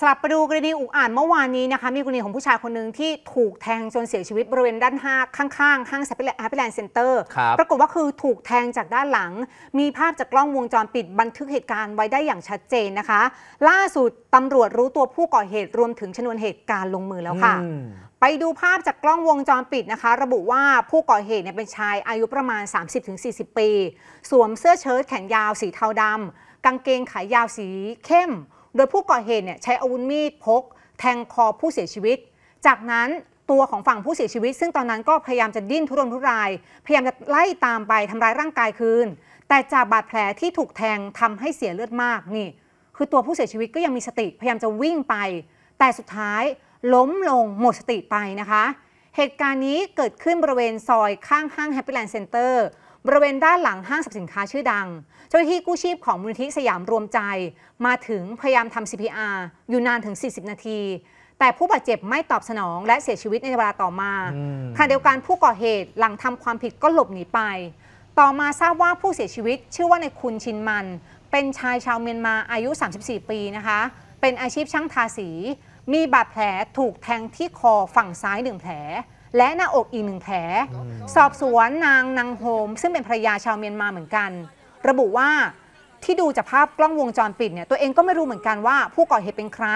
สลับไปดูกรณีอุกอาจเมื่อวานนี้นะคะ มีกรณีของผู้ชายคนหนึ่งที่ถูกแทง จนเสียชีวิตบริเวณด้านห้างข้างๆห้างแฮปปี้แลนด์เซ็นเตอร์ ปรากฏว่าคือถูกแทงจากด้านหลัง มีภาพจากกล้องวงจรปิดบันทึกเหตุการณ์ไว้ได้อย่างชัดเจนนะคะ ล่าสุดตำรวจรู้ตัวผู้ก่อเหตุรวมถึงชนวนเหตุการณ์ลงมือแล้วค่ะไปดูภาพจากกล้องวงจรปิดนะคะ ระบุว่าผู้ก่อเหตุเนี่ยเป็นชายอายุประมาณ 30-40ปี สวมเสื้อเชิ้ตแขนยาวสีเทาดำกางเกงขายาวสีเข้มโดยผู้ก่อเหตุเนี่ยใช้อาวุธมีดพก แทงคอผู้เสียชีวิต จากนั้นตัวของฝั่งผู้เสียชีวิต ซึ่งตอนนั้นก็พยายามจะดิ้นทุรนทุรายพยายามจะไล่ตามไปทำร้ายร่างกายคืน แต่จากบาดแผลที่ถูกแทงทำให้เสียเลือดมากนี่คือตัวผู้เสียชีวิตก็ยังมีสติพยายามจะวิ่งไป แต่สุดท้าย ล้มลงหมดสติไปนะคะ เหตุการณ์นี้เกิดขึ้นบริเวณซอยข้างห้างแฮปปี้แลนด์เซ็นเตอร์บริเวณด้านหลังห้างสรรพสินค้าชื่อดังเจ้าหน้าที่กู้ชีพของมูลนิธิสยามรวมใจมาถึงพยายามทำ CPR อยู่นานถึง 40 นาที แต่ผู้บาดเจ็บไม่ตอบสนองและเสียชีวิตในเวลาต่อมาขณะเดียวกันผู้ก่อเหตุหลังทำความผิดก็หลบหนีไป ต่อมาทราบว่าผู้เสียชีวิตชื่อว่าในคุณชินมัน เป็นชายชาวเมียนมาอายุ 34 ปีนะคะ เป็นอาชีพช่างทาสี มีบาดแผลถูกแทงที่คอฝั่งซ้ายหนึ่งแผลและหน้าอกอีกหนึ่งแผลสอบสวนนางนางโฮมซึ่งเป็นภรรยาชาวเมียนมาเหมือนกัน ระบุว่าที่ดูจากภาพกล้องวงจรปิดเนี่ยตัวเองก็ไม่รู้เหมือนกันว่าผู้ก่อเหตุเป็นใคร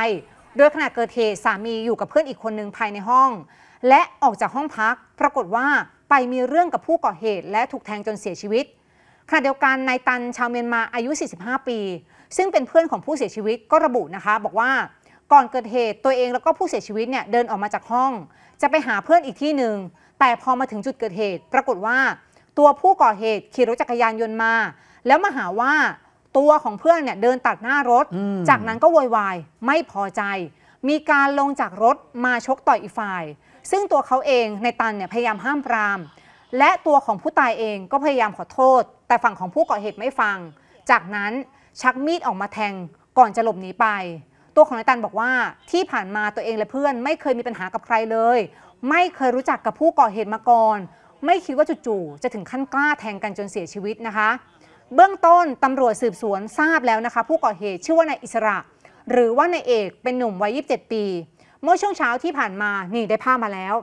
โดยขณะเกิดเหตุสามีอยู่กับเพื่อนอีกคนหนึ่งภายในห้อง และออกจากห้องพัก ปรากฏว่าไปมีเรื่องกับผู้ก่อเหตุ และถูกแทงจนเสียชีวิตขณะเดียวกันนายตันชาวเมียนมาอายุ 45 ปี ซึ่งเป็นเพื่อนของผู้เสียชีวิต ก็ระบุนะคะบอกว่าก่อนเกิดเหตุตัวเองแล้วก็ผู้เสียชีวิตเนี่ยเดินออกมาจากห้อง จะไปหาเพื่อนอีกที่หนึ่งแต่พอมาถึงจุดเกิดเหตุ ปรากฏว่าตัวผู้ก่อเหตุขี่รถจักรยานยนต์มาแล้วมาหาว่าตัวของเพื่อนเนี่ยเดินตัดหน้ารถจากนั้นก็โวยวายไม่พอใจ มีการลงจากรถมาชกต่อยอีกฝ่าย ซึ่งตัวเขาเองในตันเนี่ยพยายามห้ามปรามและตัวของผู้ตายเองก็พยายามขอโทษ แต่ฝั่งของผู้ก่อเหตุไม่ฟัง จากนั้นชักมีดออกมาแทงก่อนจะหลบหนีไปตัวของนายตันบอกว่าที่ผ่านมาตัวเองและเพื่อนไม่เคยมีปัญหากับใครเลย ไม่เคยรู้จักกับผู้ก่อเหตุมาก่อน ไม่คิดว่าจู่ๆจะถึงขั้นกล้าแทงกันจนเสียชีวิตนะคะ เบื้องต้นตำรวจสืบสวนทราบแล้วนะคะผู้ก่อเหตุชื่อว่านายอิสระ หรือว่านายเอกเป็นหนุ่มวัย27ปี เมื่อช่วงเช้าที่ผ่านมานี่ได้ภาพมาแล้ว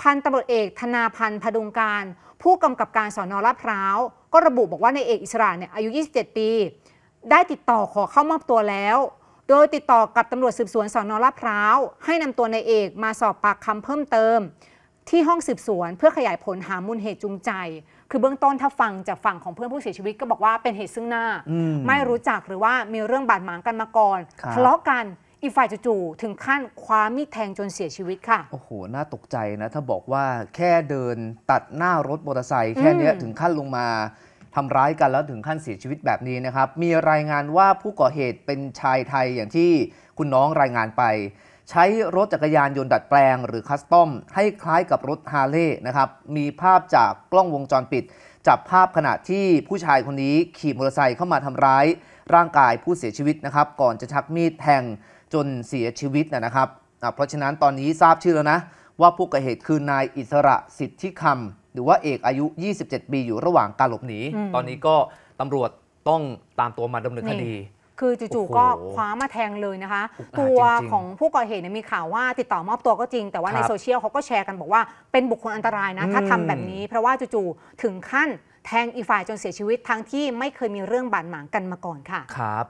พันตำรวจเอกธนาพันธ์พดุงการ ผู้กำกับการสอนอลาดพร้าวก็ระบุบอกว่านายเอกอิสระเนี่ยอายุ 27 ปี ได้ติดต่อขอเข้ามอบตัวแล้วโดยติดต่อกับตำรวจสืบสวนสอนอลาดพร้าว ให้นำตัวนายเอกมาสอบปากคำเพิ่มเติม ที่ห้องสืบสวนเพื่อขยายผลหามูลเหตุจูงใจ คือเบื้องต้นถ้าฟังจากฝั่งของเพื่อนผู้เสียชีวิตก็บอกว่าเป็นเหตุซึ่งหน้าไม่รู้จักหรือว่ามีเรื่องบาดหมางกันมาก่อนทะเลาะกันอีกฝ่ายจู่ๆถึงขั้นคว้ามีดแทงจนเสียชีวิตค่ะโอ้โหน่าตกใจนะ ถ้าบอกว่าแค่เดินตัดหน้ารถมอเตอร์ไซค์แค่นี้ถึงขั้นลงมาทำร้ายกันแล้วถึงขั้นเสียชีวิตแบบนี้นะครับมีรายงานว่าผู้ก่อเหตุเป็นชายไทยอย่างที่คุณน้องรายงานไป ใช้รถจักรยานยนต์ดัดแปลงหรือคัสตอม ให้คล้ายกับรถฮาร์เลย์นะครับมีภาพจากกล้องวงจรปิด จับภาพขณะที่ผู้ชายคนนี้ขี่มอเตอร์ไซค์เข้ามาทำร้ายร่างกายผู้เสียชีวิตนะครับก่อนจะชักมีดแทงจนเสียชีวิตนะครับเพราะฉะนั้นตอนนี้ทราบชื่อแล้วนะว่าผู้ก่อเหตุคือนายอิสระสิทธิคำหรือว่าเอกอายุ 27 ปีอยู่ระหว่างการหลบหนี ตอนนี้ก็ตำรวจต้องตามตัวมาดำเนินคดี คือจู่ๆก็คว้ามาแทงเลยนะคะ ตัวของผู้ก่อเหตุเนี่ยมีข่าวว่าติดต่อมอบตัวก็จริง แต่ว่าในโซเชียลเขาก็แชร์กันบอกว่า เป็นบุคคลอันตรายนะ ถ้าทำแบบนี้ เพราะว่าจู่ๆถึงขั้นแทงอีฝ่ายจนเสียชีวิต ทั้งที่ไม่เคยมีเรื่องบาดหมางกันมาก่อนค่ะ ครับ